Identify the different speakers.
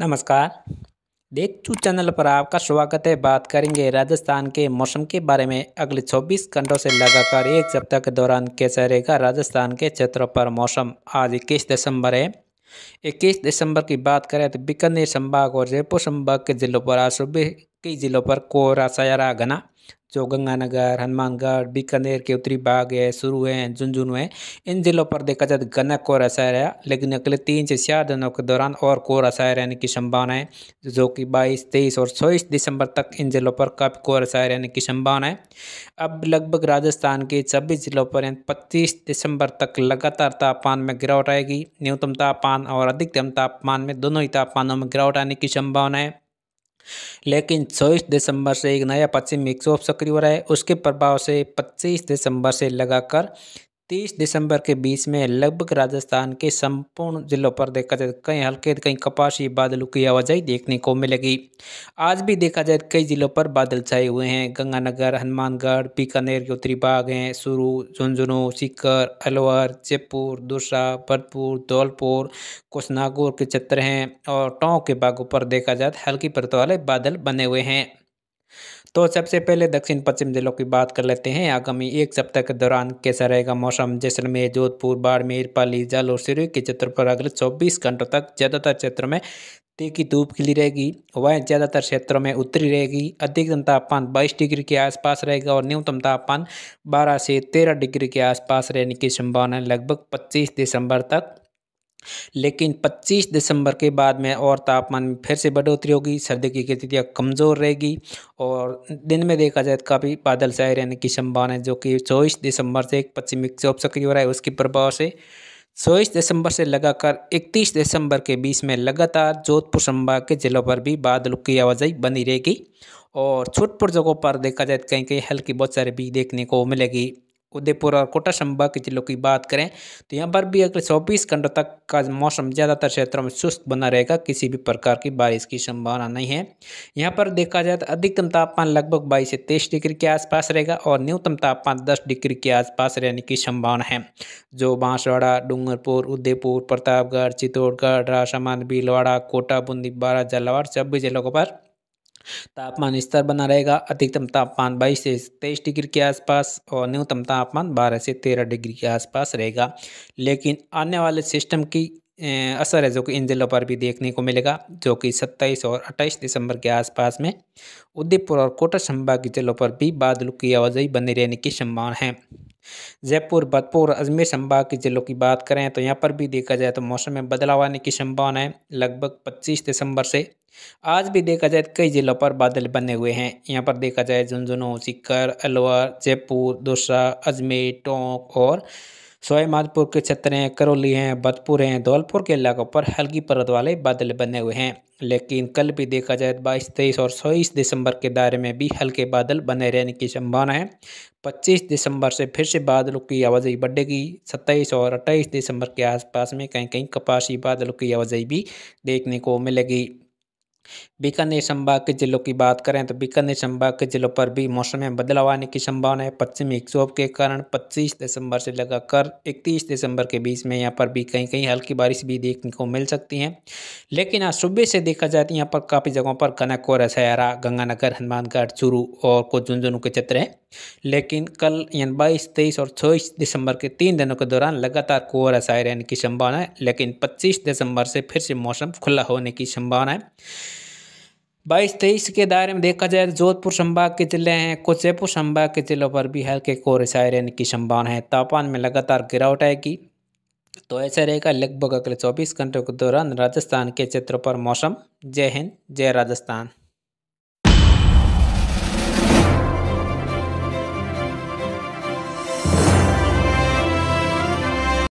Speaker 1: नमस्कार देखचू चैनल पर आपका स्वागत है बात करेंगे राजस्थान के मौसम के बारे में अगले 24 घंटों से लगातार एक सप्ताह के दौरान कैसा रहेगा राजस्थान के क्षेत्रों पर मौसम आज इक्कीस दिसंबर है इक्कीस दिसंबर की बात करें तो बीकानेर संभाग और जयपुर संभाग के जिलों पर आज सुबह कई जिलों पर कोहरा साया घना जो गंगानगर हनुमानगढ़ बीकानेर के उत्तरी भाग है शुरू है झुंझुनू है इन जिलों पर देखा जाए तो घना कोहरा साया रहा लेकिन अगले तीन से चार दिनों के दौरान और कोहरा साया रहने की संभावना है जो कि बाईस तेईस और चौबीस दिसंबर तक इन जिलों पर काफ़ी कोहरा साया रहने की संभावना है अब लगभग राजस्थान के छब्बीस जिलों पर पच्चीस दिसंबर तक लगातार तापमान में गिरावट आएगी न्यूनतम तापमान और अधिकतम तापमान में दोनों ही तापमानों में गिरावट आने की संभावना है लेकिन चौबीस दिसंबर से एक नया पश्चिम विक्षोभ सक्रिय हो रहा है उसके प्रभाव से पच्चीस दिसंबर से लगाकर तीस दिसंबर के बीच में लगभग राजस्थान के संपूर्ण जिलों पर देखा जाए तो कई हल्के कई कपासी बादलों की आवाजाही देखने को मिलेगी आज भी देखा जाए तो कई जिलों पर बादल छाए हुए हैं गंगानगर हनुमानगढ़ बीकानेर के उत्तरी बाग हैं सुरू झुंझुनू सीकर अलवर जयपुर दूसरा भरतपुर धौलपुर कुशनागुर के क्षेत्र हैं और टोंक के बागों पर देखा जाए तो हल्की परत वाले बादल बने हुए हैं तो सबसे पहले दक्षिण पश्चिम जिलों की बात कर लेते हैं आगामी एक सप्ताह के दौरान कैसा रहेगा मौसम जैसलमेर जोधपुर बाड़मेर पाली जाल और सिरोही के क्षेत्र पर अगले चौबीस घंटों तक ज़्यादातर क्षेत्रों में तीखी धूप खिली रहेगी वह ज़्यादातर क्षेत्रों में उत्तरी रहेगी अधिकतम तापमान 22 डिग्री के आसपास रहेगा और न्यूनतम तापमान 12 से 13 डिग्री के आसपास रहने की संभावना लगभग 25 दिसंबर तक लेकिन 25 दिसंबर के बाद में और तापमान में फिर से बढ़ोतरी होगी सर्दी की स्थितियाँ कमज़ोर रहेगी और दिन में देखा जाए तो काफ़ी बादल छाए रहने की संभावना है जो कि चौबीस दिसंबर से एक पश्चिमी विक्षोभ सक्रिय हो रहा है उसके प्रभाव से चौबीस दिसंबर से लगाकर 31 दिसंबर के बीच में लगातार जोधपुर संभाग के जिलों पर भी बादलों की आवाजाही बनी रहेगी और छुटपुट जगहों पर देखा जाए तो कहीं कहीं हल्की बहुत सारी भी देखने को मिलेगी उदयपुर और कोटा संभाग के जिलों की बात करें तो यहाँ पर भी अगले चौबीस घंटों तक का मौसम ज़्यादातर क्षेत्रों में सुस्त बना रहेगा किसी भी प्रकार की बारिश की संभावना नहीं है यहाँ पर देखा जाए तो अधिकतम तापमान लगभग बाईस से तेईस डिग्री के आसपास रहेगा और न्यूनतम तापमान दस डिग्री के आसपास रहने की संभावना है जो बांसवाड़ा डूंगरपुर उदयपुर प्रतापगढ़ चित्तौड़गढ़ राजसमंद भीलवाड़ा कोटा बूंदी बारा झालावाड़ सभी जिलों पर तापमान स्तर बना रहेगा अधिकतम तापमान बाईस से तेईस डिग्री के आसपास और न्यूनतम तापमान बारह से तेरह डिग्री के आसपास रहेगा लेकिन आने वाले सिस्टम की असर है जो कि इन जिलों पर भी देखने को मिलेगा जो कि 27 और 28 दिसंबर के आसपास में उदयपुर और कोटा संभाग के जिलों पर भी बादलों की आवाजाही बने रहने की संभावना है जयपुर भरतपुर अजमेर संभाग के जिलों की बात करें तो यहाँ पर भी देखा जाए तो मौसम में बदलाव आने की संभावना है लगभग पच्चीस दिसंबर से आज भी देखा जाए तो कई जिलों पर बादल बने हुए हैं यहाँ पर देखा जाए झुंझुनू सीकर अलवर जयपुर दौसा अजमेर टोंक और सोहमादपुर के क्षेत्र हैं करौली हैं बदपुर हैं धौलपुर के इलाकों पर हल्की परत वाले बादल बने हुए हैं लेकिन कल भी देखा जाए तो बाईस तेईस और चौबीस दिसंबर के दायरे में भी हल्के बादल बने रहने की संभावना है पच्चीस दिसंबर से फिर से बादलों की आवाजाही बढ़ेगी सत्ताईस और अट्ठाईस दिसंबर के आसपास में कहीं कहीं कपासी बादलों की आवाजाही भी देखने को मिलेगी बीकानेर संभाग के जिलों की बात करें तो बीकानेर संभाग के जिलों पर भी मौसम में बदलाव आने की संभावना है पश्चिमी विक्षोभ के कारण 25 दिसंबर से लगाकर 31 दिसंबर के बीच में यहाँ पर भी कहीं कहीं हल्की बारिश भी देखने को मिल सकती है लेकिन आज सुबह से देखा जाए तो यहाँ पर काफ़ी जगहों पर घना कोहरा सहारा गंगानगर हनुमानगढ़ चूरू और कुछ झुंझुनू के क्षेत्र हैं लेकिन कल यानी बाईस तेईस और चौबीस दिसंबर के तीन दिनों के दौरान लगातार कोहरा छाए रहने की संभावना है लेकिन पच्चीस दिसंबर से फिर से मौसम खुला होने की संभावना है बाईस तेईस के दायरे में देखा जाए तो जोधपुर संभाग के जिले हैं कुछ जयपुर संभाग के जिलों पर भी हल्के कोहरे छाए रहने की संभावना है तापमान में लगातार गिरावट आएगी तो ऐसा रहेगा लगभग अगले चौबीस घंटों के दौरान राजस्थान के क्षेत्रों पर मौसम जय हिंद जय राजस्थान